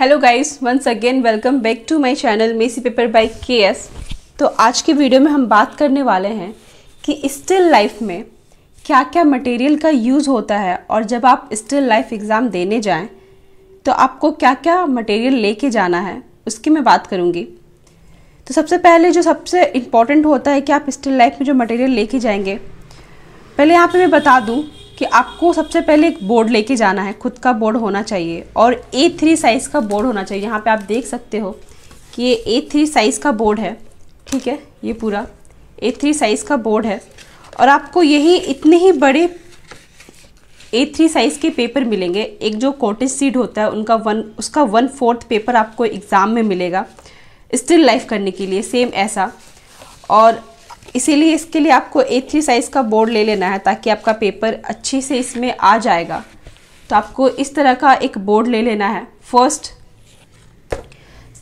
hello guys once again welcome back to my channel मेसी paper by KS तो आज के वीडियो में हम बात करने वाले हैं कि स्टिल लाइफ में क्या क्या मटेरियल का यूज़ होता है और जब आप स्टिल लाइफ एग्ज़ाम देने जाएं तो आपको क्या क्या मटेरियल लेके जाना है उसकी मैं बात करूँगी तो सबसे पहले जो सबसे इम्पॉर्टेंट होता है कि आप स्टिल लाइफ में जो मटेरियल लेके जाएंगे पहले यहाँ पे मैं बता दूँ कि आपको सबसे पहले एक बोर्ड लेके जाना है खुद का बोर्ड होना चाहिए और ए थ्री साइज़ का बोर्ड होना चाहिए यहाँ पे आप देख सकते हो कि ये ए थ्री साइज़ का बोर्ड है ठीक है ये पूरा ए थ्री साइज़ का बोर्ड है और आपको यही इतने ही बड़े ए थ्री साइज़ के पेपर मिलेंगे एक जो कॉटेज सीड होता है उनका वन उसका वन फोर्थ पेपर आपको एग्ज़ाम में मिलेगा स्टिल लाइफ करने के लिए सेम ऐसा और इसीलिए इसके लिए आपको ए थ्री साइज़ का बोर्ड ले लेना है ताकि आपका पेपर अच्छे से इसमें आ जाएगा तो आपको इस तरह का एक बोर्ड ले लेना है फर्स्ट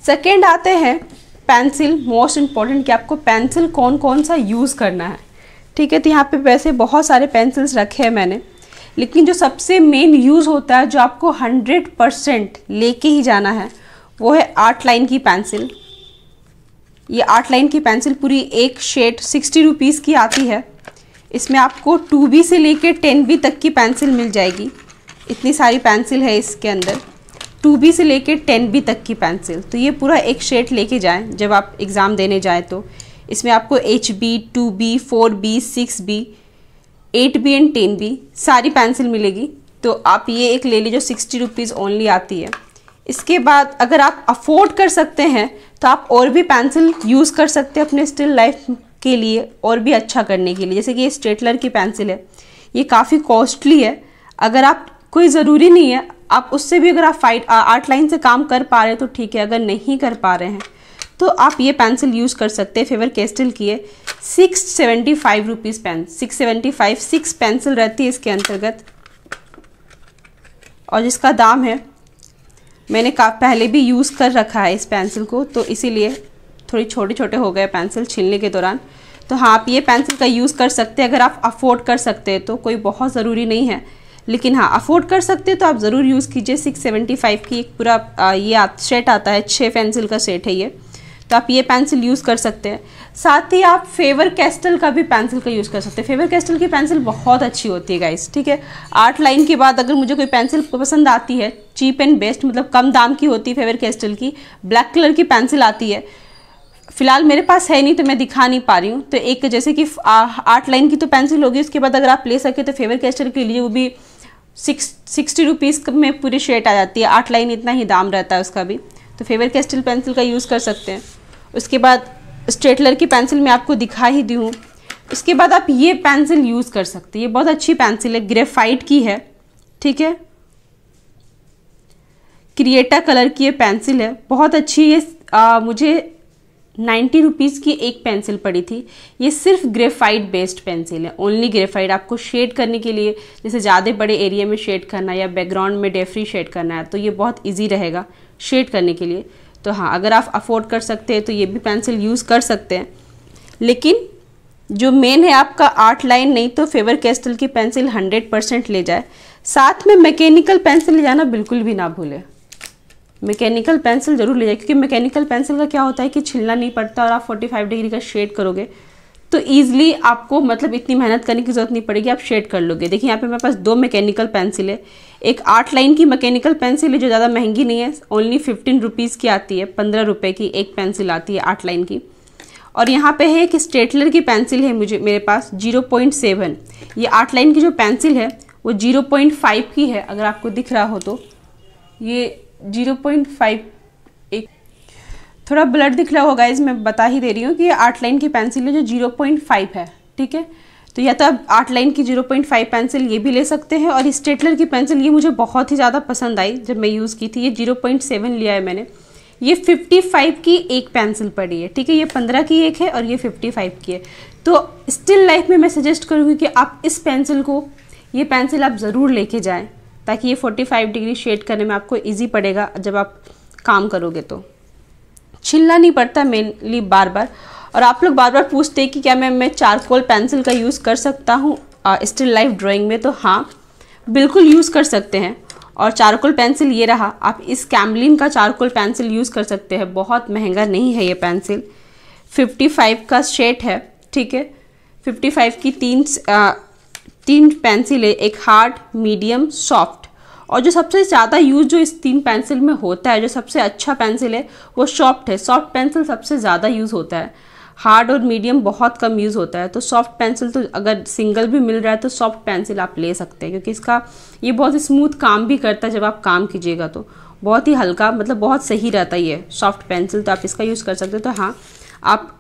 सेकेंड आते हैं पेंसिल मोस्ट इम्पॉर्टेंट कि आपको पेंसिल कौन कौन सा यूज़ करना है ठीक है तो यहाँ पे वैसे बहुत सारे पेंसिल्स रखे हैं मैंने लेकिन जो सबसे मेन यूज़ होता है जो आपको 100 परसेंट ले ही जाना है वो है आर्ट लाइन की पेंसिल ये आर्ट लाइन की पेंसिल पूरी एक शेड सिक्सटी रुपीज़ की आती है इसमें आपको टू बी से लेकर टेन बी तक की पेंसिल मिल जाएगी इतनी सारी पेंसिल है इसके अंदर टू बी से लेकर टेन बी तक की पेंसिल तो ये पूरा एक शेड लेके जाएं जब आप एग्ज़ाम देने जाएं तो इसमें आपको H B two B four B six B eight B and ten B सारी पेंसिल मिलेगी तो आप ये एक ले लीजिए सिक्सटी रुपीज़ ओनली आती है इसके बाद अगर आप अफोर्ड कर सकते हैं तो आप और भी पेंसिल यूज़ कर सकते हैं अपने स्टिल लाइफ के लिए और भी अच्छा करने के लिए जैसे कि ये स्ट्रेटलर की पेंसिल है ये काफ़ी कॉस्टली है अगर आप कोई ज़रूरी नहीं है आप उससे भी अगर आप फाइट आर्ट लाइन से काम कर पा रहे हैं तो ठीक है अगर नहीं कर पा रहे हैं तो आप ये पेंसिल यूज़ कर सकते हैं फेवर कैस्टल की है six seventy five rupees pen six seventy five six pencil रहती है इसके अंतर्गत और जिसका दाम है मैंने का पहले भी यूज़ कर रखा है इस पेंसिल को तो इसीलिए थोड़ी छोटे छोटे हो गए पेंसिल छीलने के दौरान तो हाँ आप ये पेंसिल का यूज़ कर सकते हैं अगर आप अफोर्ड कर सकते हैं तो कोई बहुत ज़रूरी नहीं है लेकिन हाँ अफोर्ड कर सकते हैं तो आप ज़रूर यूज़ कीजिए सिक्स सेवेंटी फाइव की एक पूरा ये सेट आता है छः पेंसिल का सेट है ये तो आप ये पेंसिल यूज़ कर सकते हैं साथ ही आप फेवर कैस्टल का भी पेंसिल का यूज़ कर सकते हैं फेवर कैस्टल की पेंसिल बहुत अच्छी होती है गाइस ठीक है आठ लाइन के बाद अगर मुझे कोई पेंसिल पसंद आती है चीप एंड बेस्ट मतलब कम दाम की होती है फेवर कैस्टल की ब्लैक कलर की पेंसिल आती है फिलहाल मेरे पास है नहीं तो मैं दिखा नहीं पा रही हूँ तो एक जैसे कि आठ लाइन की तो पेंसिल होगी उसके बाद अगर आप ले सके तो फेवर कैस्टल के लिए वो भी सिक्स सिक्सटी रुपीज़ में पूरी शेट आ जाती है आठ लाइन इतना ही दाम रहता है उसका भी तो फेवर कैस्टल पेंसिल का यूज़ कर सकते हैं उसके बाद स्ट्रेटलर की पेंसिल मैं आपको दिखा ही दी हूँ इसके बाद आप ये पेंसिल यूज़ कर सकते हैं ये बहुत अच्छी पेंसिल है ग्रेफाइट की है ठीक है क्रिएटा कलर की ये पेंसिल है बहुत अच्छी ये आ, मुझे नाइन्टी रुपीज़ की एक पेंसिल पड़ी थी ये सिर्फ ग्रेफाइट बेस्ड पेंसिल है ओनली ग्रेफाइट आपको शेड करने के लिए जैसे ज़्यादा बड़े एरिया में शेड करना या बैकग्राउंड में डेफरी शेड करना है तो ये बहुत ईजी रहेगा शेड करने के लिए तो हाँ अगर आप अफोर्ड कर सकते हैं तो ये भी पेंसिल यूज़ कर सकते हैं लेकिन जो मेन है आपका आर्ट लाइन नहीं तो फेवर कैस्टल की पेंसिल हंड्रेड परसेंट ले जाए साथ में मैकेनिकल पेंसिल ले जाना बिल्कुल भी ना भूलें मैकेनिकल पेंसिल ज़रूर ले जाए क्योंकि मैकेनिकल पेंसिल का क्या होता है कि छिलना नहीं पड़ता और आप 45 डिग्री का शेड करोगे तो ईजिली आपको मतलब इतनी मेहनत करने की ज़रूरत नहीं पड़ेगी आप शेड कर लोगे देखिए यहाँ पे मेरे पास दो मैकेनिकल पेंसिल है एक आठ लाइन की मैकेनिकल पेंसिल है जो ज़्यादा महंगी नहीं है ओनली फिफ्टीन रुपीज़ की आती है पंद्रह रुपये की एक पेंसिल आती है आठ लाइन की और यहाँ पे है एक स्टेटलर की पेंसिल है मुझे मेरे पास जीरो पॉइंट सेवन ये आठ लाइन की जो पेंसिल है वो जीरो पॉइंट फाइव की है अगर आपको दिख रहा हो तो ये जीरो पॉइंट फाइव थोड़ा ब्लड दिख रहा होगा इस मैं बता ही दे रही हूँ कि आठ लाइन की पेंसिल है जो जीरो पॉइंट फाइव है ठीक है तो या तो आप आठ लाइन की जीरो पॉइंट फाइव पेंसिल ये भी ले सकते हैं और स्टेटलर की पेंसिल ये मुझे बहुत ही ज़्यादा पसंद आई जब मैं यूज़ की थी ये जीरो पॉइंट सेवन लिया है मैंने ये फिफ्टी फाइव की एक पेंसिल पड़ी है ठीक है ये पंद्रह की एक है और ये फिफ्टी फाइव की है तो स्टिल लाइफ में मैं सजेस्ट करूँगी कि आप इस पेंसिल को ये पेंसिल आप ज़रूर लेके जाएँ ताकि ये फाइव डिग्री शेड करने में आपको ईजी पड़ेगा जब आप काम करोगे तो छिलना नहीं पड़ता मेनली बार बार और आप लोग बार बार पूछते हैं कि क्या मैम मैं चारकोल पेंसिल का यूज़ कर सकता हूँ स्टिल लाइफ ड्राइंग में तो हाँ बिल्कुल यूज़ कर सकते हैं और चारकोल पेंसिल ये रहा आप इस कैमलिन का चारकोल पेंसिल यूज़ कर सकते हैं बहुत महंगा नहीं है ये पेंसिल 55 का शेट है ठीक है 55 की तीन आ, तीन पेंसिल है एक हार्ड मीडियम सॉफ्ट और जो सबसे ज़्यादा यूज जो इस तीन पेंसिल में होता है जो सबसे अच्छा पेंसिल है वो सॉफ्ट है सॉफ्ट पेंसिल सबसे ज़्यादा यूज़ होता है हार्ड और मीडियम बहुत कम यूज़ होता है तो सॉफ्ट पेंसिल तो अगर सिंगल भी मिल रहा है तो सॉफ्ट पेंसिल आप ले सकते हैं क्योंकि इसका ये बहुत स्मूथ काम भी करता है जब आप काम कीजिएगा तो बहुत ही हल्का मतलब बहुत सही रहता है ये सॉफ्ट पेंसिल तो आप इसका यूज़ कर सकते हो तो हाँ आप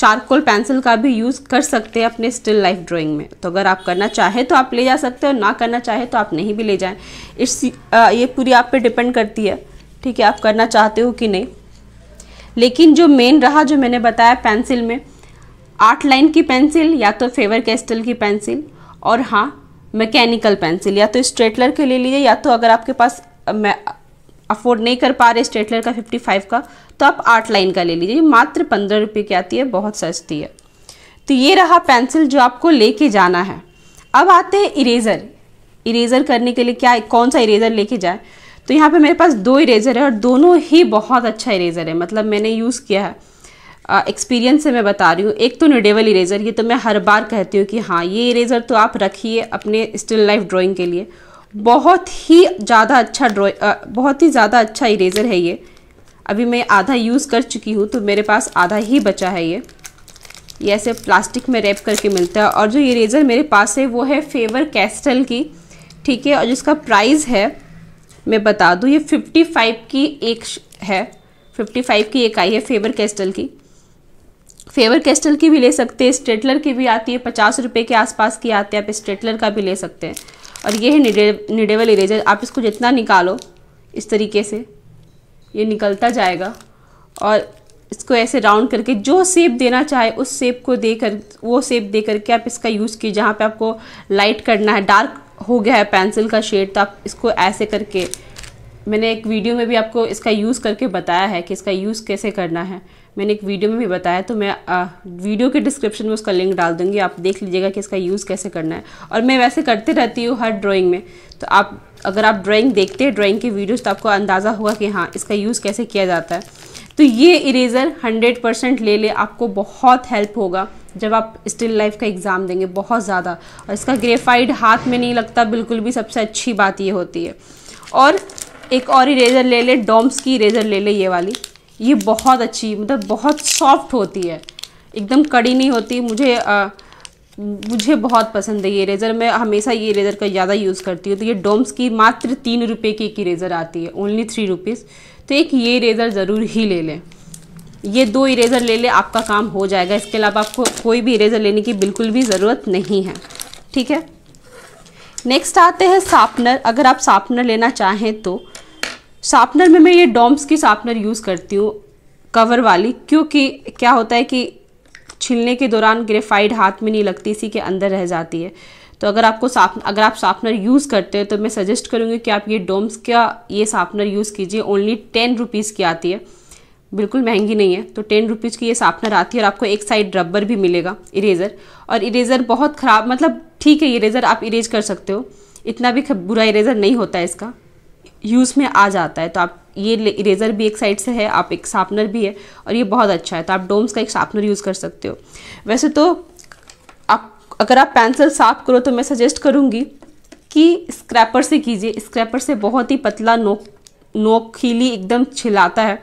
चारकोल पेंसिल का भी यूज़ कर सकते हैं अपने स्टिल लाइफ ड्राइंग में तो अगर आप करना चाहे तो आप ले जा सकते हैं और ना करना चाहे तो आप नहीं भी ले जाएं इस ये पूरी आप पे डिपेंड करती है ठीक है आप करना चाहते हो कि नहीं लेकिन जो मेन रहा जो मैंने बताया पेंसिल में आर्ट लाइन की पेंसिल या तो फेवर कैस्टल की पेंसिल और हाँ मैकेनिकल पेंसिल या तो स्ट्रेटलर के ले लीजिए या तो अगर आपके पास अफोर्ड नहीं कर पा रहे स्ट्रेटलर का फिफ्टी का तो आप आठ लाइन का ले लीजिए मात्र पंद्रह रुपये की आती है बहुत सस्ती है तो ये रहा पेंसिल जो आपको लेके जाना है अब आते हैं इरेज़र इरेज़र करने के लिए क्या कौन सा इरेज़र लेके जाए तो यहाँ पे मेरे पास दो इरेज़र है और दोनों ही बहुत अच्छा इरेज़र है मतलब मैंने यूज़ किया है एक्सपीरियंस से मैं बता रही हूँ एक तो न्यूडेबल इरेज़र ये तो मैं हर बार कहती हूँ कि हाँ ये इरेज़र तो आप रखिए अपने स्टिल लाइफ ड्राइंग के लिए बहुत ही ज़्यादा अच्छा ड्रॉ बहुत ही ज़्यादा अच्छा इरेज़र है ये अभी मैं आधा यूज़ कर चुकी हूँ तो मेरे पास आधा ही बचा है ये ये ऐसे प्लास्टिक में रैप करके मिलता है और जो ये रेज़र मेरे पास है वो है फेवर कैस्टल की ठीक है और जिसका प्राइस है मैं बता दूँ ये फिफ्टी फाइव की एक है फिफ्टी फाइव की एक आई है फेवर कैस्टल की फेवर कैस्टल की भी ले सकते हैं स्ट्रेटलर की भी आती है पचास रुपये के आसपास की आती है आप स्ट्रेटलर का भी ले सकते हैं और ये है निडे निडेबल इरेजर आप इसको जितना निकालो इस तरीके से ये निकलता जाएगा और इसको ऐसे राउंड करके जो सेप देना चाहे उस सेप को दे कर वो सेप दे करके आप इसका यूज़ कीजिए जहाँ पे आपको लाइट करना है डार्क हो गया है पेंसिल का शेड तो आप इसको ऐसे करके मैंने एक वीडियो में भी आपको इसका यूज़ करके बताया है कि इसका यूज़ कैसे करना है मैंने एक वीडियो में भी बताया तो मैं आ, वीडियो के डिस्क्रिप्शन में उसका लिंक डाल दूँगी आप देख लीजिएगा कि इसका यूज़ कैसे करना है और मैं वैसे करते रहती हूँ हर ड्राइंग में तो आप अगर आप ड्राइंग देखते हैं ड्राइंग के वीडियोस तो आपको अंदाज़ा हुआ कि हाँ इसका यूज़ कैसे किया जाता है तो ये इरेज़र 100 परसेंट ले ले आपको बहुत हेल्प होगा जब आप स्टिल लाइफ का एग्ज़ाम देंगे बहुत ज़्यादा और इसका ग्रेफाइड हाथ में नहीं लगता बिल्कुल भी सबसे अच्छी बात ये होती है और एक और इरेज़र ले ले डॉम्स की इरेज़र ले ले ये वाली ये बहुत अच्छी मतलब बहुत सॉफ्ट होती है एकदम कड़ी नहीं होती मुझे आ, मुझे बहुत पसंद है ये रेज़र मैं हमेशा ये रेज़र का ज़्यादा यूज़ करती हूँ तो ये डोम्स की मात्र तीन रुपये की एक इरेजर आती है ओनली थ्री रुपीज़ तो एक ये रेज़र ज़रूर ही ले लें ये दो इरेज़र ले लें आपका काम हो जाएगा इसके अलावा आपको कोई भी इरेज़र लेने की बिल्कुल भी ज़रूरत नहीं है ठीक है नेक्स्ट आते हैं शार्पनर अगर आप शार्पनर लेना चाहें तो शार्पनर में मैं ये डोम्स की शार्पनर यूज़ करती हूँ कवर वाली क्योंकि क्या होता है कि छिलने के दौरान ग्रेफाइड हाथ में नहीं लगती इसी के अंदर रह जाती है तो अगर आपको साफ अगर आप शार्पनर यूज़ करते हैं तो मैं सजेस्ट करूँगी कि आप ये डोम्स का ये शार्पनर यूज़ कीजिए ओनली टेन रुपीज़ की आती है बिल्कुल महंगी नहीं है तो टेन रुपीज़ की ये शार्पनर आती है और आपको एक साइड रबर भी मिलेगा इरेज़र और इरेज़र बहुत ख़राब मतलब ठीक है इरेज़र आप इरेज कर सकते हो इतना भी बुरा इरेज़र नहीं होता है इसका यूज़ में आ जाता है तो आप ये इरेजर भी एक साइड से है आप एक शार्पनर भी है और ये बहुत अच्छा है तो आप डोम्स का एक शार्पनर यूज़ कर सकते हो वैसे तो आप अगर आप पेंसिल साफ करो तो मैं सजेस्ट करूँगी कि स्क्रैपर से कीजिए स्क्रैपर से बहुत ही पतला नोक नोकीली एकदम छिलाता है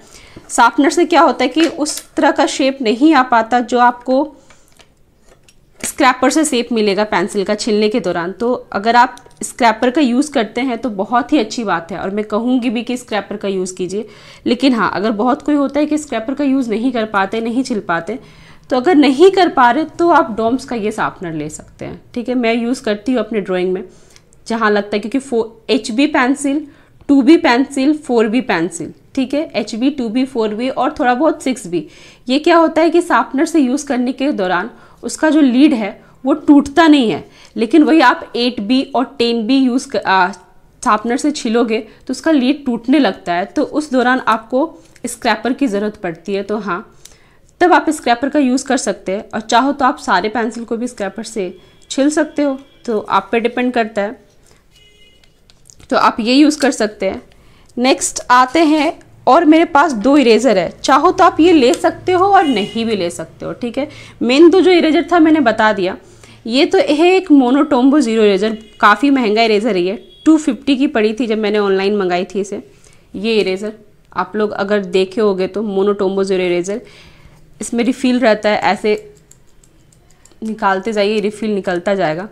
शार्पनर से क्या होता है कि उस तरह का शेप नहीं आ पाता जो आपको स्क्रैपर से सेप मिलेगा पेंसिल का छिलने के दौरान तो अगर आप स्क्रैपर का यूज़ करते हैं तो बहुत ही अच्छी बात है और मैं कहूँगी भी कि स्क्रैपर का यूज़ कीजिए लेकिन हाँ अगर बहुत कोई होता है कि स्क्रैपर का यूज़ नहीं कर पाते नहीं छिल पाते तो अगर नहीं कर पा रहे तो आप डोम्स का ये साफनर ले सकते हैं ठीक है मैं यूज़ करती हूँ अपने ड्राइंग में जहाँ लगता है क्योंकि फो H B pencil two B pencil four B pencil ठीक है H B two B four B और थोड़ा बहुत सिक्स बी ये क्या होता है कि साफनर से यूज़ करने के दौरान उसका जो लीड है वो टूटता नहीं है लेकिन वही आप एट बी और टेन बी यूज़ शार्पनर से छिलोगे तो उसका लीड टूटने लगता है तो उस दौरान आपको स्क्रैपर की ज़रूरत पड़ती है तो हाँ तब आप स्क्रैपर का यूज़ कर सकते हैं और चाहो तो आप सारे पेंसिल को भी स्क्रैपर से छिल सकते हो तो आप पे डिपेंड करता है तो आप ये यूज़ कर सकते हैं नेक्स्ट आते हैं और मेरे पास दो इरेज़र है चाहो तो आप ये ले सकते हो और नहीं भी ले सकते हो ठीक है मेन तो जो इरेजर था मैंने बता दिया ये तो है एक मोनोटोम्बो ज़ीरो इरेजर काफ़ी महंगा इरेजर है ये टू फिफ्टी की पड़ी थी जब मैंने ऑनलाइन मंगाई थी इसे ये इरेज़र आप लोग अगर देखे होगे तो मोनोटोम्बो ज़ीरो इरेज़र इसमें रिफ़िल रहता है ऐसे निकालते जाइए रिफ़िल निकलता जाएगा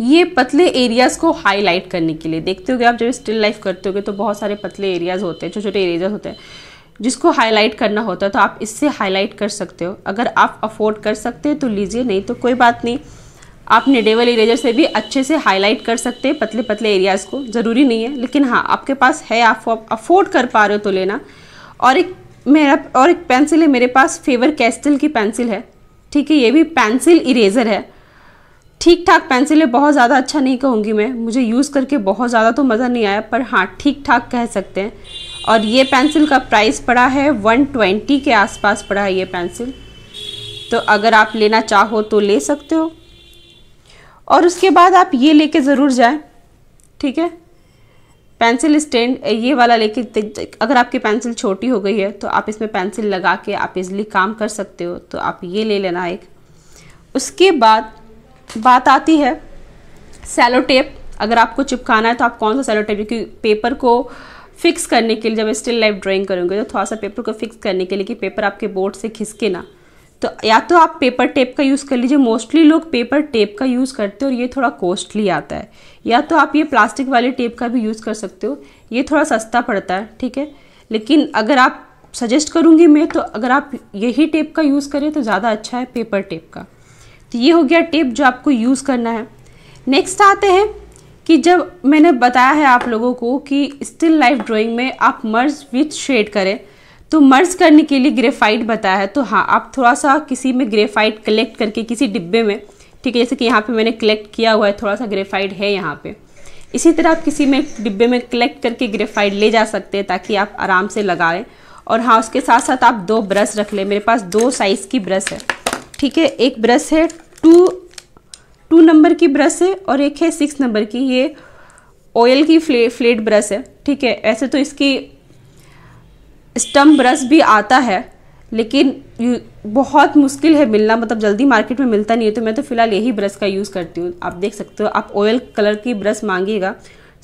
ये पतले एरियाज़ को हाईलाइट करने के लिए देखते हो आप जब स्टिल लाइफ करते हो तो बहुत सारे पतले एरियाज़ होते हैं छोटे छोटे एरियाज होते हैं जिसको हाईलाइट करना होता है तो आप इससे हाईलाइट कर सकते हो अगर आप अफोर्ड कर सकते हैं तो लीजिए नहीं तो कोई बात नहीं आप निडेबल इरेजर से भी अच्छे से हाईलाइट कर सकते हैं पतले पतले एरियाज़ को ज़रूरी नहीं है लेकिन हाँ आपके पास है आपको आप अफोर्ड कर पा रहे हो तो लेना और एक मेरा और एक पेंसिल है मेरे पास फेवर कैस्टल की पेंसिल है ठीक है ये भी पेंसिल इरेज़र है ठीक ठाक पेंसिल है बहुत ज़्यादा अच्छा नहीं कहूँगी मैं मुझे यूज़ करके बहुत ज़्यादा तो मज़ा नहीं आया पर हाँ ठीक ठाक कह सकते हैं और ये पेंसिल का प्राइस पड़ा है 120 के आसपास पड़ा है ये पेंसिल तो अगर आप लेना चाहो तो ले सकते हो और उसके बाद आप ये लेके ज़रूर जाए ठीक है पेंसिल स्टैंड ये वाला लेके अगर आपकी पेंसिल छोटी हो गई है तो आप इसमें पेंसिल लगा के आप इजली काम कर सकते हो तो आप ये ले लेना एक उसके बाद बात आती है सेलो टेप अगर आपको चिपकाना है तो आप कौन सा सेलो टेप क्योंकि पेपर को फिक्स करने के लिए जब स्टिल लाइफ ड्राइंग करूँगी तो थोड़ा सा पेपर को फिक्स करने के लिए कि पेपर आपके बोर्ड से खिसके ना तो या तो आप पेपर टेप का यूज़ कर लीजिए मोस्टली लोग पेपर टेप का यूज़ करते हो और ये थोड़ा कॉस्टली आता है या तो आप ये प्लास्टिक वाले टेप का भी यूज़ कर सकते हो ये थोड़ा सस्ता पड़ता है ठीक है लेकिन अगर आप सजेस्ट करूँगी मैं तो अगर आप यही टेप का यूज़ करें तो ज़्यादा अच्छा है पेपर टेप का तो ये हो गया टिप जो आपको यूज़ करना है नेक्स्ट आते हैं कि जब मैंने बताया है आप लोगों को कि स्टिल लाइफ ड्राइंग में आप मर्ज विथ शेड करें तो मर्ज करने के लिए ग्रेफाइट बताया है तो हाँ आप थोड़ा सा किसी में ग्रेफाइट कलेक्ट करके किसी डिब्बे में ठीक है जैसे कि यहाँ पे मैंने कलेक्ट किया हुआ है थोड़ा सा ग्रेफाइट है यहाँ पे इसी तरह आप किसी में डिब्बे में कलेक्ट करके ग्रेफाइट ले जा सकते हैं ताकि आप आराम से लगाएँ और हाँ उसके साथ साथ आप दो ब्रश रख लें मेरे पास दो साइज़ की ब्रश है ठीक है एक ब्रश है टू टू नंबर की ब्रश है और एक है सिक्स नंबर की ये ऑयल की फ्ले फ्लेट ब्रश है ठीक है ऐसे तो इसकी स्टम ब्रश भी आता है लेकिन बहुत मुश्किल है मिलना मतलब जल्दी मार्केट में मिलता नहीं है तो मैं तो फ़िलहाल यही ब्रश का यूज़ करती हूँ आप देख सकते हो आप ऑयल कलर की ब्रश मांगिएगा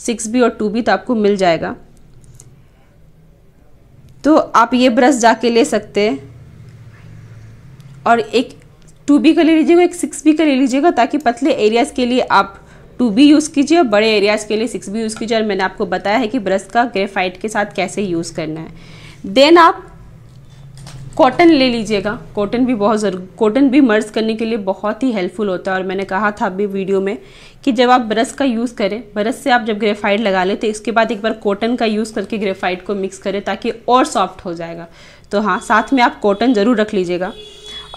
सिक्स भी और टू भी तो आपको मिल जाएगा तो आप ये ब्रश जाके ले सकते हैं और एक टू बी का ले लीजिएगा एक सिक्स बी का ले लीजिएगा ताकि पतले एरियाज़ के लिए आप टू बी यूज़ कीजिए और बड़े एरियाज़ के लिए सिक्स बी यूज़ कीजिए और मैंने आपको बताया है कि ब्रश का ग्रेफाइट के साथ कैसे यूज़ करना है देन आप कॉटन ले लीजिएगा कॉटन भी बहुत ज़रूर कॉटन भी मर्ज करने के लिए बहुत ही हेल्पफुल होता है और मैंने कहा था अभी वीडियो में कि जब आप ब्रश का यूज़ करें ब्रश से आप जब ग्रेफाइट लगा लेते तो इसके बाद एक बार कॉटन का यूज़ करके ग्रेफाइट को मिक्स करें ताकि और सॉफ्ट हो जाएगा तो हाँ साथ में आप कॉटन ज़रूर रख लीजिएगा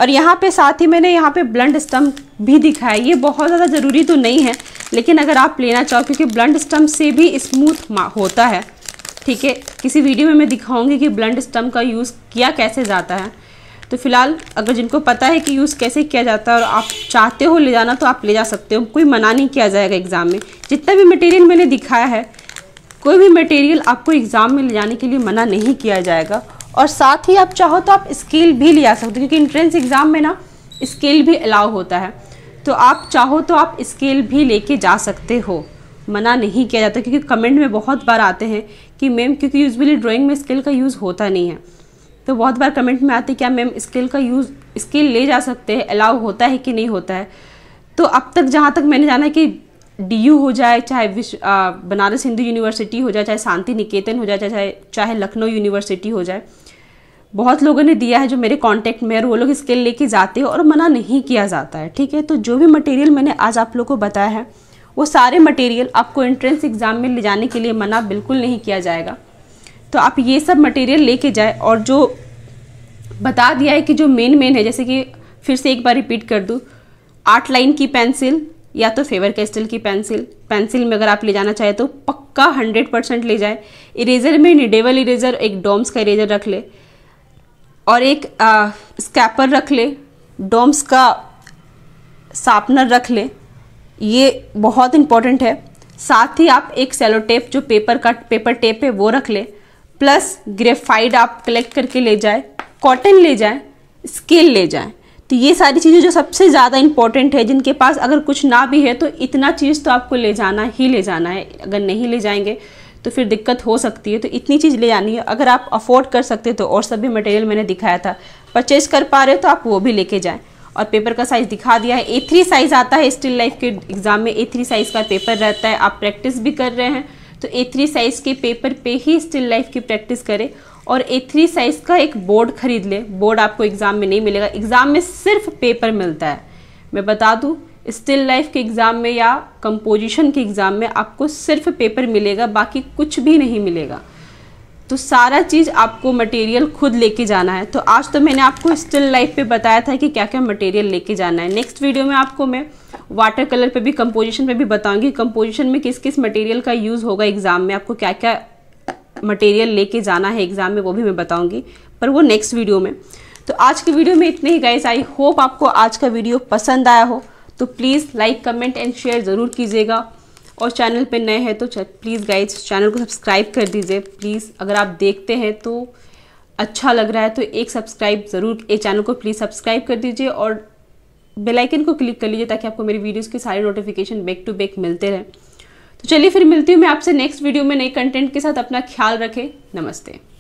और यहाँ पे साथ ही मैंने यहाँ पे ब्लंट स्टम्प भी दिखाया ये बहुत ज़्यादा ज़रूरी तो नहीं है लेकिन अगर आप लेना चाहो क्योंकि ब्लंट स्टम्प से भी स्मूथ होता है ठीक है किसी वीडियो में मैं दिखाऊंगी कि ब्लंट स्टम्प का यूज़ किया कैसे जाता है तो फिलहाल अगर जिनको पता है कि यूज़ कैसे किया जाता है और आप चाहते हो ले जाना तो आप ले जा सकते हो कोई मना नहीं किया जाएगा एग्ज़ाम में जितना भी मटेरियल मैंने दिखाया है कोई भी मटेरियल आपको एग्ज़ाम में ले जाने के लिए मना नहीं किया जाएगा और साथ ही आप चाहो तो आप स्केल भी ले आ सकते हो क्योंकि इंट्रेंस एग्ज़ाम में ना स्केल भी अलाउ होता है तो आप चाहो तो आप स्केल भी लेके जा सकते हो मना नहीं किया जाता क्योंकि कमेंट में बहुत बार आते हैं कि मैम क्योंकि यूजली ड्राइंग में स्केल का यूज़ होता नहीं है तो बहुत बार कमेंट में आते क्या मैम स्केल का यूज़ स्केल ले जा सकते हैं अलाउ होता है कि नहीं होता है तो अब तक जहाँ तक मैंने जाना है कि डी हो जाए चाहे विश्व बनारस हिंदू यूनिवर्सिटी हो जाए चाहे शांति निकेतन हो जाए चाहे चाहे लखनऊ यूनिवर्सिटी हो जाए बहुत लोगों ने दिया है जो मेरे कॉन्टेक्ट में और वो लोग स्केल लेके जाते हैं और मना नहीं किया जाता है ठीक है तो जो भी मटेरियल मैंने आज आप लोग को बताया है वो सारे मटेरियल आपको एंट्रेंस एग्ज़ाम में ले जाने के लिए मना बिल्कुल नहीं किया जाएगा तो आप ये सब मटेरियल लेके जाए और जो बता दिया है कि जो मेन मेन है जैसे कि फिर से एक बार रिपीट कर दूँ आठ लाइन की पेंसिल या तो फेवर कैस्टल की पेंसिल पेंसिल में अगर आप ले जाना चाहें तो पक्का हंड्रेड परसेंट ले जाए इरेजर में निडेबल इरेजर एक डोम्स का इरेजर रख ले और एक स्कैपर रख ले डोम्स का सापनर रख ले ये बहुत इंपॉर्टेंट है साथ ही आप एक सेलो टेप जो पेपर का पेपर टेप है वो रख ले प्लस ग्रेफाइड आप कलेक्ट करके ले जाए कॉटन ले जाए स्केल ले जाए तो ये सारी चीज़ें जो सबसे ज़्यादा इंपॉर्टेंट है जिनके पास अगर कुछ ना भी है तो इतना चीज़ तो आपको ले जाना ही ले जाना है अगर नहीं ले जाएंगे तो फिर दिक्कत हो सकती है तो इतनी चीज़ ले आनी है अगर आप अफोर्ड कर सकते तो और सभी मटेरियल मैंने दिखाया था परचेज कर पा रहे हो तो आप वो भी लेके जाएँ और पेपर का साइज़ दिखा दिया है ए थ्री साइज़ आता है स्टिल लाइफ के एग्ज़ाम में ए थ्री साइज़ का पेपर रहता है आप प्रैक्टिस भी कर रहे हैं तो ए थ्री साइज़ के पेपर पे ही स्टिल लाइफ की प्रैक्टिस करें और ए थ्री साइज़ का एक बोर्ड खरीद लें बोर्ड आपको एग्ज़ाम में नहीं मिलेगा एग्ज़ाम में सिर्फ पेपर मिलता है मैं बता दूँ स्टिल लाइफ के एग्ज़ाम में या कंपोजिशन के एग्ज़ाम में आपको सिर्फ पेपर मिलेगा बाकी कुछ भी नहीं मिलेगा तो सारा चीज़ आपको मटेरियल खुद लेके जाना है तो आज तो मैंने आपको स्टिल लाइफ पे बताया था कि क्या क्या मटेरियल लेके जाना है नेक्स्ट वीडियो में आपको मैं वाटर कलर पे भी कंपोजिशन पे भी बताऊंगी कंपोजिशन में किस किस मटेरियल का यूज़ होगा एग्ज़ाम में आपको क्या क्या मटेरियल लेके जाना है एग्ज़ाम में वो भी मैं बताऊँगी पर वो नेक्स्ट वीडियो में तो आज की वीडियो में इतने ही गाइस आई होप आपको आज का वीडियो पसंद आया हो तो please like comment and share ज़रूर कीजिएगा और चैनल पे नए हैं तो प्लीज़ गाइज चैनल को सब्सक्राइब कर दीजिए प्लीज़ अगर आप देखते हैं तो अच्छा लग रहा है तो एक सब्सक्राइब ज़रूर ये चैनल को प्लीज़ सब्सक्राइब कर दीजिए और बेल आइकन को क्लिक कर लीजिए ताकि आपको मेरी वीडियोस के सारे नोटिफिकेशन बैक टू बैक मिलते रहें तो चलिए फिर मिलती हूँ मैं आपसे नेक्स्ट वीडियो में नए कंटेंट के साथ अपना ख्याल रखें नमस्ते